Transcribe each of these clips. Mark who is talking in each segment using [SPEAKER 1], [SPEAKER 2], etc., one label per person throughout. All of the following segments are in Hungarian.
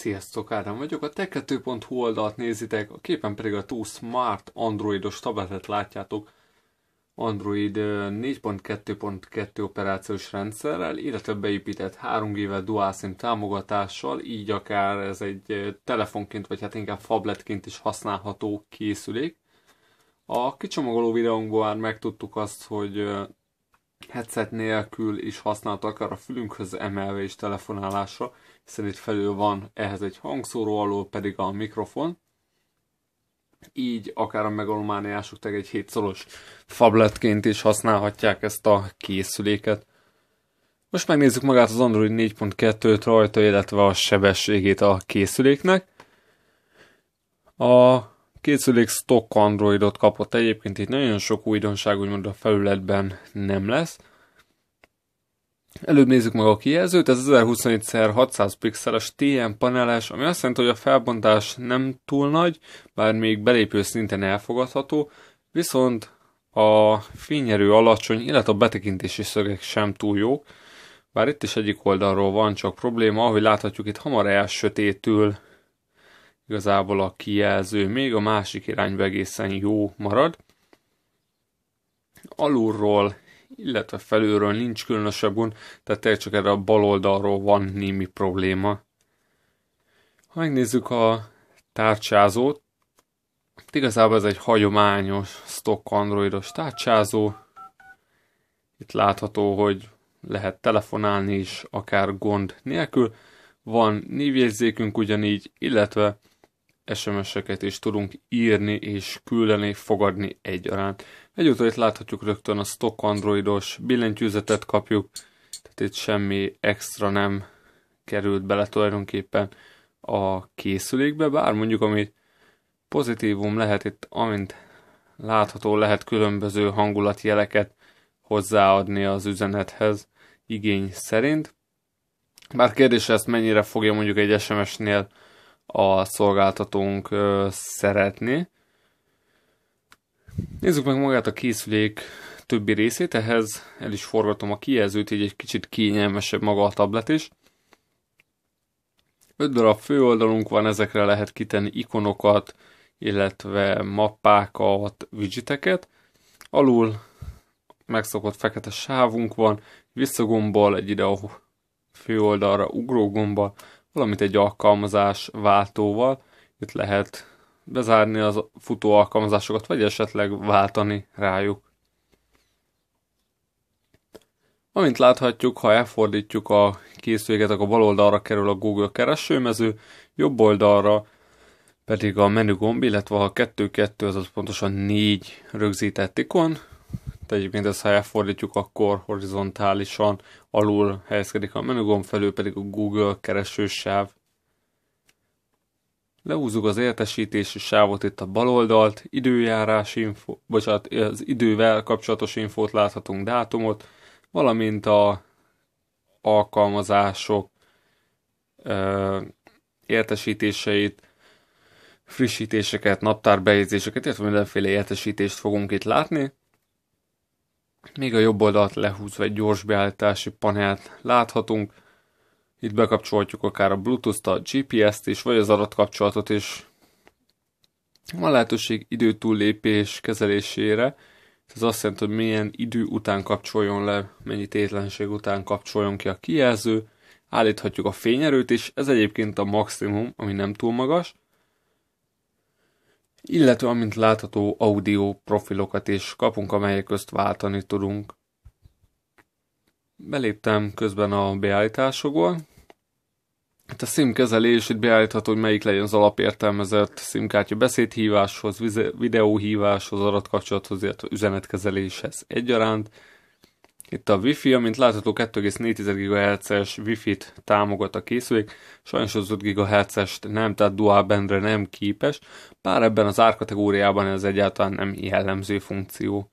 [SPEAKER 1] Sziasztok, Ádám vagyok. A tekető.hu oldalt nézitek, a képen pedig a túl smart androidos tabletet látjátok. Android 4.2.2 operációs rendszerrel, illetve beépített 3 g dual SIM támogatással, így akár ez egy telefonként, vagy hát inkább fabletként is használható készülék. A kicsomagoló videónkban már megtudtuk azt, hogy headset nélkül is használható, akár a fülünkhöz emelve és telefonálásra, hiszen itt felül van ehhez egy hangszóró, alól pedig a mikrofon. Így akár a megalomániások teg egy 7-szoros fabletként is használhatják ezt a készüléket. Most megnézzük magát az Android 4.2-t rajta, illetve a sebességét a készüléknek. A Készülék stock Androidot kapott egyébként, itt nagyon sok újdonság úgymond a felületben nem lesz. Előbb nézzük meg a kijelzőt, ez 1024x600 pixeles TN paneles, ami azt jelenti, hogy a felbontás nem túl nagy, bár még belépő szinten elfogadható, viszont a fényerő alacsony, illetve a betekintési szögek sem túl jók, bár itt is egyik oldalról van csak probléma, ahogy láthatjuk itt hamar elsötétül igazából a kijelző még a másik irányba egészen jó marad. Alulról, illetve felülről nincs különösebb gond, tehát tényleg csak erre a bal oldalról van némi probléma. Ha megnézzük a tárcsázót, igazából ez egy hagyományos stock androidos tárcsázó. Itt látható, hogy lehet telefonálni is, akár gond nélkül. Van névjegyzékünk ugyanígy, illetve SMS-eket is tudunk írni és küldeni, fogadni egyaránt. Egyúttal itt láthatjuk rögtön a stock androidos billentyűzetet kapjuk, tehát itt semmi extra nem került bele tulajdonképpen a készülékbe, bár mondjuk amit pozitívum lehet itt, amint látható lehet különböző hangulatjeleket hozzáadni az üzenethez igény szerint. Bár kérdés ezt mennyire fogja mondjuk egy SMS-nél a szolgáltatónk szeretni. Nézzük meg magát a készülék többi részét, ehhez el is forgatom a kijelzőt, így egy kicsit kényelmesebb maga a tablet is. 5 darab főoldalunk van, ezekre lehet kitenni ikonokat, illetve mappákat, widgeteket. Alul megszokott fekete sávunk van, visszagombbal egy ide a főoldalra ugró gombbal valamint egy alkalmazás váltóval. Itt lehet bezárni az futó alkalmazásokat, vagy esetleg váltani rájuk. Amint láthatjuk, ha elfordítjuk a készüléket, akkor bal oldalra kerül a Google keresőmező, jobb oldalra pedig a menügomb, illetve a 2-2, azaz pontosan 4 rögzített ikon, tehát egyébként ezt ha elfordítjuk, akkor horizontálisan alul helyezkedik a menügomb, felül pedig a Google keresősáv. Lehúzzuk az értesítési sávot itt a bal oldalt, időjárás info, bocsánat, az idővel kapcsolatos infót láthatunk, dátumot, valamint a alkalmazások ö, értesítéseit, frissítéseket, naptárbejegyzéseket, illetve mindenféle értesítést fogunk itt látni még a jobb oldalt lehúzva egy gyors beállítási panelt láthatunk. Itt bekapcsolhatjuk akár a Bluetooth-t, a GPS-t is, vagy az adatkapcsolatot is. Van lehetőség időtúllépés kezelésére, ez azt jelenti, hogy milyen idő után kapcsoljon le, mennyi tétlenség után kapcsoljon ki a kijelző, állíthatjuk a fényerőt is, ez egyébként a maximum, ami nem túl magas, illetve amint látható audio profilokat is kapunk, amelyek közt váltani tudunk. Beléptem közben a beállításokból. Itt a SIM kezelés, itt beállítható, hogy melyik legyen az alapértelmezett SIM-kártya beszédhíváshoz, videóhíváshoz, adatkapcsolathoz, illetve üzenetkezeléshez egyaránt itt a Wi-Fi, amint látható 2,4 GHz-es Wi-Fi-t támogat a készülék, sajnos az 5 GHz-est nem, tehát dual bandre nem képes, bár ebben az árkategóriában ez egyáltalán nem jellemző funkció.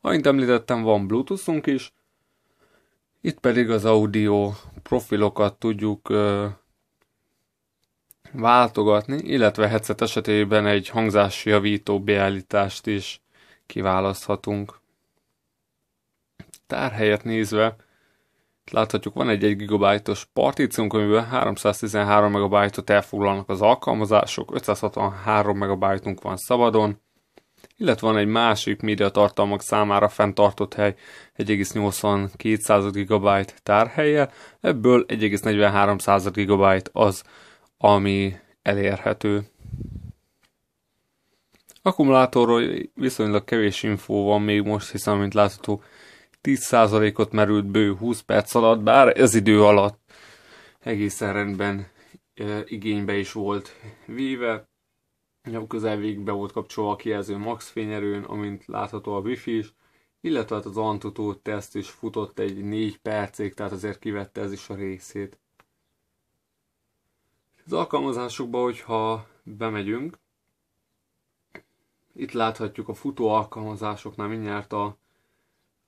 [SPEAKER 1] Amint említettem, van Bluetoothunk is, itt pedig az audio profilokat tudjuk ö, váltogatni, illetve headset esetében egy hangzásjavító beállítást is kiválaszthatunk tárhelyet nézve, láthatjuk, van egy 1 gigabájtos partíciónk, amiben 313 megabájtot elfoglalnak az alkalmazások, 563 megabájtunk van szabadon, illetve van egy másik média tartalmak számára fenntartott hely 1,82 GB tárhelye, ebből 1,43 GB az, ami elérhető. Akkumulátorról viszonylag kevés infó van még most, hiszen, mint látható, 10%-ot merült bő 20 perc alatt, bár ez idő alatt egészen rendben e, igénybe is volt víve. A közel be volt kapcsolva a kijelző max fényerőn, amint látható a wifi is, illetve hát az Antutu teszt is futott egy 4 percig, tehát azért kivette ez is a részét. Az alkalmazásokba, hogyha bemegyünk, itt láthatjuk a futó alkalmazásoknál mindjárt a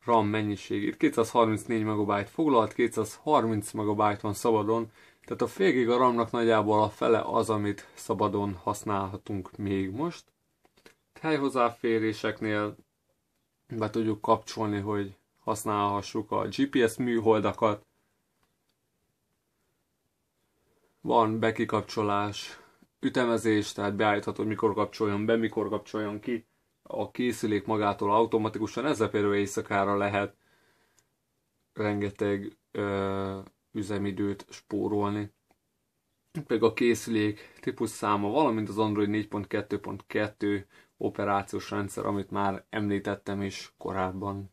[SPEAKER 1] RAM mennyiségét. 234 MB foglalt, 230 MB van szabadon, tehát a fél giga RAM-nak nagyjából a fele az, amit szabadon használhatunk még most. Helyhozáféréseknél be tudjuk kapcsolni, hogy használhassuk a GPS műholdakat. Van bekikapcsolás, ütemezés, tehát beállítható, mikor kapcsoljon be, mikor kapcsoljon ki a készülék magától automatikusan ezzel például éjszakára lehet rengeteg ö, üzemidőt spórolni. Például a készülék típus száma, valamint az Android 4.2.2 operációs rendszer, amit már említettem is korábban.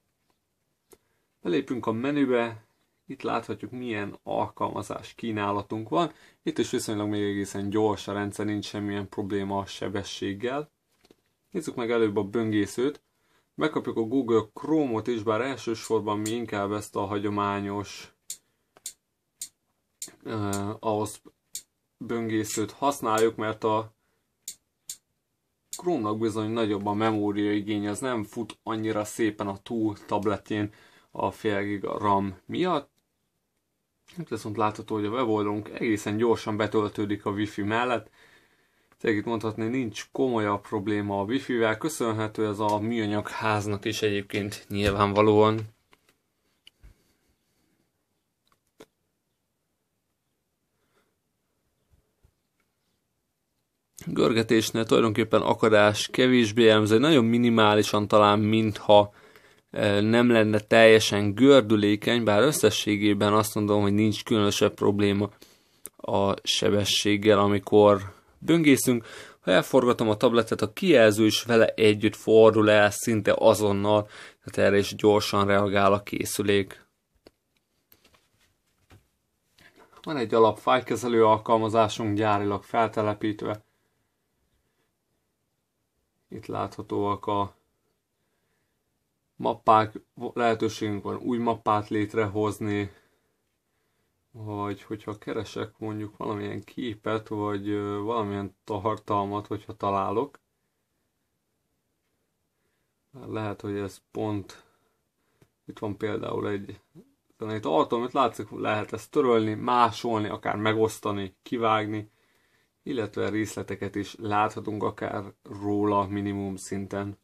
[SPEAKER 1] Belépünk a menübe, itt láthatjuk milyen alkalmazás kínálatunk van. Itt is viszonylag még egészen gyors a rendszer, nincs semmilyen probléma a sebességgel. Nézzük meg előbb a böngészőt. Megkapjuk a Google Chrome-ot is, bár elsősorban mi inkább ezt a hagyományos eh, ahhoz böngészőt használjuk, mert a Chrome-nak bizony nagyobb a memória igény, az nem fut annyira szépen a túl tabletjén a fél giga RAM miatt. Itt viszont látható, hogy a weboldalunk egészen gyorsan betöltődik a Wi-Fi mellett, Tényleg itt mondhatni, nincs komolyabb probléma a wifi-vel, köszönhető ez a műanyag háznak is egyébként nyilvánvalóan. Görgetésnél tulajdonképpen akadás kevésbé jellemző, nagyon minimálisan talán, mintha e, nem lenne teljesen gördülékeny, bár összességében azt mondom, hogy nincs különösebb probléma a sebességgel, amikor böngészünk, ha elforgatom a tabletet, a kijelző is vele együtt fordul el szinte azonnal, tehát erre is gyorsan reagál a készülék. Van egy alap fájkezelő alkalmazásunk gyárilag feltelepítve. Itt láthatóak a mappák, lehetőségünk van új mappát létrehozni, hogy hogyha keresek mondjuk valamilyen képet, vagy valamilyen tartalmat, hogyha találok, hát lehet, hogy ez pont itt van például egy itt tartalom, amit látszik, lehet ezt törölni, másolni, akár megosztani, kivágni, illetve részleteket is láthatunk akár róla minimum szinten.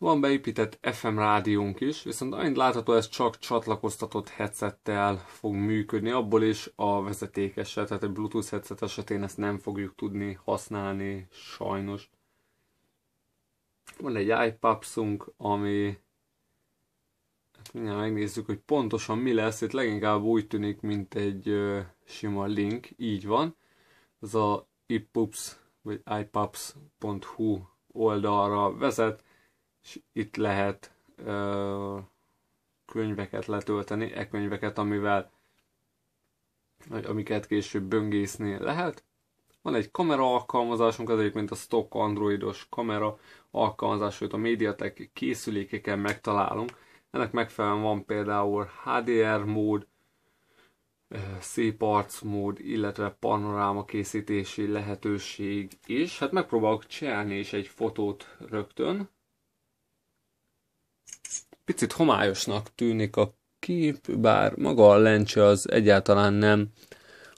[SPEAKER 1] Van beépített FM rádiónk is, viszont amint látható ez csak csatlakoztatott headsettel fog működni, abból is a vezetékesre, tehát egy Bluetooth headset esetén ezt nem fogjuk tudni használni, sajnos. Van egy iPubsunk, ami hát mindjárt megnézzük, hogy pontosan mi lesz, itt leginkább úgy tűnik, mint egy ö, sima link, így van. Ez a iPubs vagy ipups.hu oldalra vezet, és itt lehet ö, könyveket letölteni, e könyveket, amivel vagy amiket később böngészni lehet. Van egy kamera alkalmazásunk, az egyébként a stock androidos kamera alkalmazás, a médiatek készülékeken megtalálunk. Ennek megfelelően van például HDR mód, szép arcmód, illetve panoráma készítési lehetőség is. Hát megpróbálok csinálni is egy fotót rögtön picit homályosnak tűnik a kép, bár maga a lencse az egyáltalán nem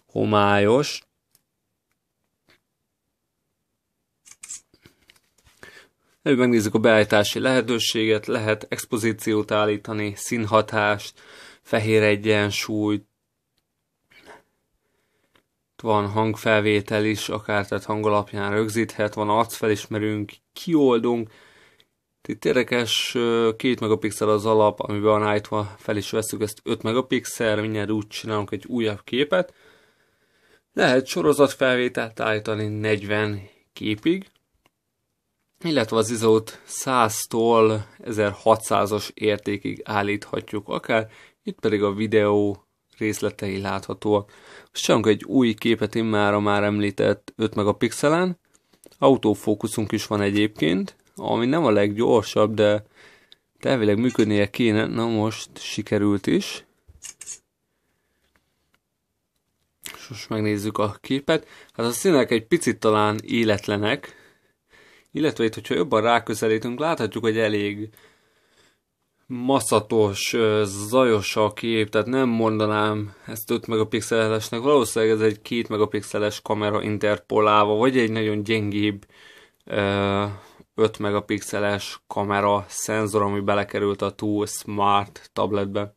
[SPEAKER 1] homályos. Előbb megnézzük a beállítási lehetőséget, lehet expozíciót állítani, színhatást, fehér egyensúlyt, van hangfelvétel is, akár tehát hangalapján rögzíthet, van arcfelismerünk, kioldunk, itt érdekes, 2 megapixel az alap, amiben van állítva fel is veszük ezt 5 megapixel, mindjárt úgy csinálunk egy újabb képet. Lehet sorozatfelvételt állítani 40 képig, illetve az izót 100-tól 1600-as értékig állíthatjuk akár, itt pedig a videó részletei láthatóak. Most Csinálunk egy új képet a már említett 5 megapixelen, autofókuszunk is van egyébként, ami nem a leggyorsabb, de elvileg működnie kéne. Na most sikerült is. És most megnézzük a képet. Hát a színek egy picit talán életlenek, illetve itt, hogyha jobban ráközelítünk, láthatjuk, hogy elég maszatos, zajos a kép, tehát nem mondanám ezt 5 megapixelesnek, valószínűleg ez egy 2 megapixeles kamera interpolálva, vagy egy nagyon gyengébb uh, 5 megapixeles kamera szenzor, ami belekerült a Too Smart tabletbe.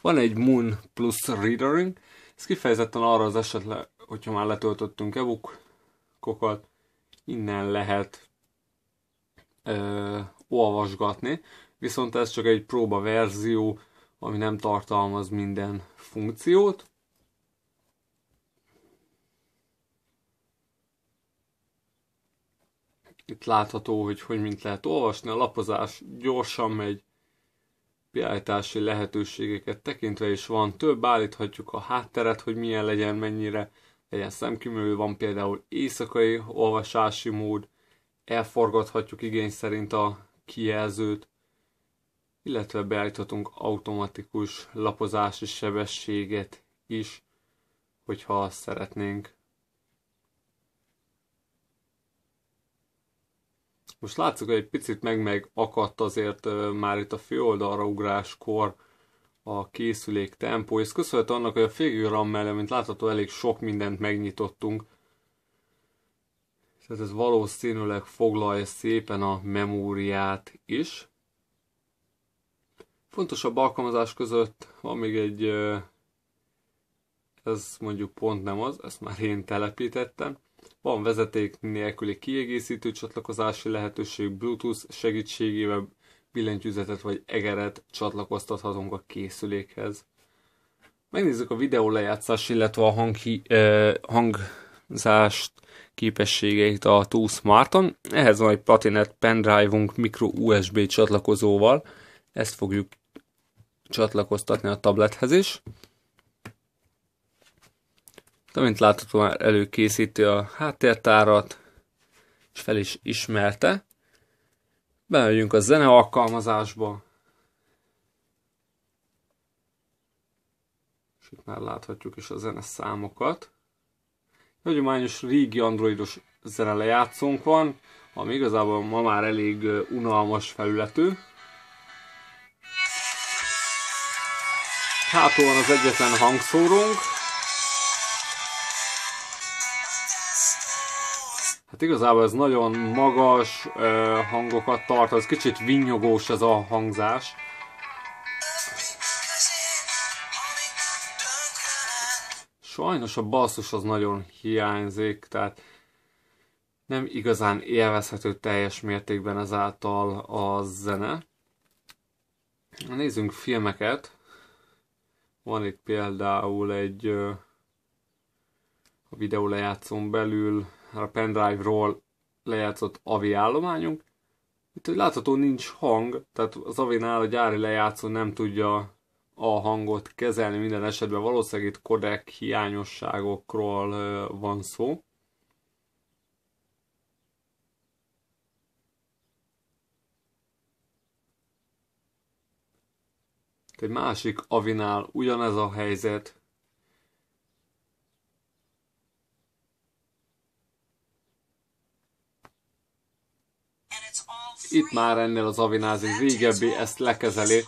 [SPEAKER 1] Van egy Moon Plus Readering, ez kifejezetten arra az esetre, hogyha már letöltöttünk e kokat, innen lehet ö, olvasgatni, viszont ez csak egy próba verzió, ami nem tartalmaz minden funkciót. Itt látható, hogy hogy mint lehet olvasni, a lapozás gyorsan megy, beállítási lehetőségeket tekintve is van több, állíthatjuk a hátteret, hogy milyen legyen, mennyire legyen szemkimélő, van például éjszakai olvasási mód, elforgathatjuk igény szerint a kijelzőt, illetve beállíthatunk automatikus lapozási sebességet is, hogyha szeretnénk. Most látszik, hogy egy picit meg meg akadt azért már itt a főoldalra ugráskor a készülék tempó, és köszönhető annak, hogy a figura mellé, mint látható, elég sok mindent megnyitottunk. Tehát ez valószínűleg foglalja szépen a memóriát is. Fontosabb alkalmazás között van még egy, ez mondjuk pont nem az, ezt már én telepítettem. Van vezeték nélküli kiegészítő csatlakozási lehetőség, Bluetooth segítségével billentyűzetet vagy egeret csatlakoztathatunk a készülékhez. Megnézzük a videó lejátszás, illetve a hanghi, eh, hangzást képességeit a Two Smarton. Ehhez van egy Platinet pendrive-unk micro USB csatlakozóval. Ezt fogjuk csatlakoztatni a tablethez is. De mint látható már előkészíti a háttértárat, és fel is ismerte. Bemegyünk a zene alkalmazásba. És itt már láthatjuk is a zene számokat. Hagyományos régi androidos zene lejátszónk van, ami igazából ma már elég unalmas felületű. Hátul van az egyetlen hangszórunk, Hát igazából ez nagyon magas ö, hangokat tart, ez kicsit vinyogós ez a hangzás. Sajnos a basszus az nagyon hiányzik, tehát nem igazán élvezhető teljes mértékben ezáltal a zene. Nézzünk filmeket. Van itt például egy a videó lejátszón belül a pendrive-ról lejátszott AVI állományunk. Itt hogy látható nincs hang, tehát az AVI-nál a gyári lejátszó nem tudja a hangot kezelni minden esetben. Valószínűleg itt kodek hiányosságokról van szó. Egy másik avinál ugyanez a helyzet, itt már ennél az avinázi régebbi ezt lekezeli.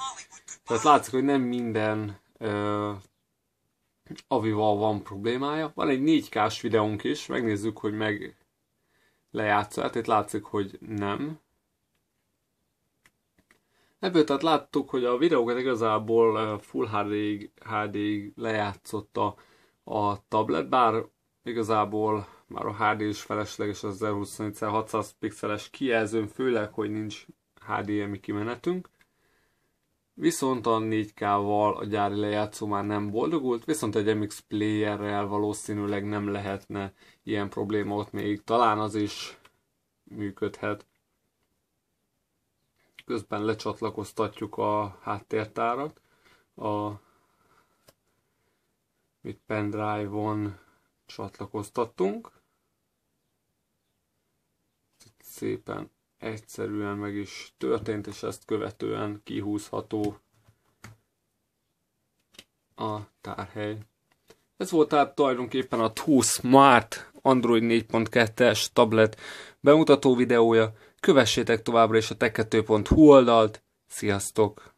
[SPEAKER 1] Tehát látszik, hogy nem minden uh, avival van problémája. Van egy 4K-s videónk is, megnézzük, hogy meg lejátsza. Hát itt látszik, hogy nem. Ebből tehát láttuk, hogy a videókat igazából Full HD-ig HD lejátszotta a tablet, bár igazából már a HD is felesleges az 1024x600 pixeles kijelzőn, főleg, hogy nincs HDMI kimenetünk. Viszont a 4K-val a gyári lejátszó már nem boldogult, viszont egy MX Player-rel valószínűleg nem lehetne ilyen probléma ott még, talán az is működhet. Közben lecsatlakoztatjuk a háttértárat, a mit pendrive-on csatlakoztattunk szépen egyszerűen meg is történt, és ezt követően kihúzható a tárhely. Ez volt tehát tulajdonképpen a Too Smart Android 4.2-es tablet bemutató videója. Kövessétek továbbra is a tech2.hu oldalt. Sziasztok!